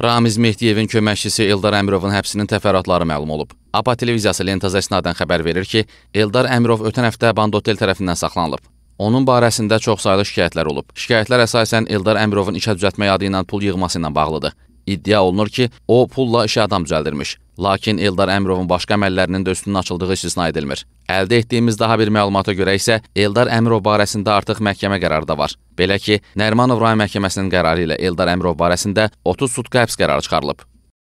Ramiz Mehdiyevin köməkçisi Eldar Əmirovun həbsinin təfərrüatları məlum olub. APA televiziyası Lentaz əsnadən xəbər verir ki, Eldar Əmirov ötən həftə Bandotel tərəfindən saxlanılıb. Onun barəsində çoxsaylı şikayətlər olub. Şikayətlər əsasən Eldar Əmirovun işə düzəltmək adı ilə pul yığması ilə bağlıdır. İddia olunur ki, o pulla işə adam düzəldirmiş. Lakin Eldar Əmirovun başqa əməllərinin də üstünün açıldığı istisna edilmir. Əldə etdiyimiz daha bir məlumata görə isə Eldar Əmirov barəsində artıq məhkəmə qərarı da var. Belə ki, Nərmanov rayon məhkəməsinin qərarı ilə Eldar Əmirov barəsində 30 sutqa həbs qərarı çıxarılıb.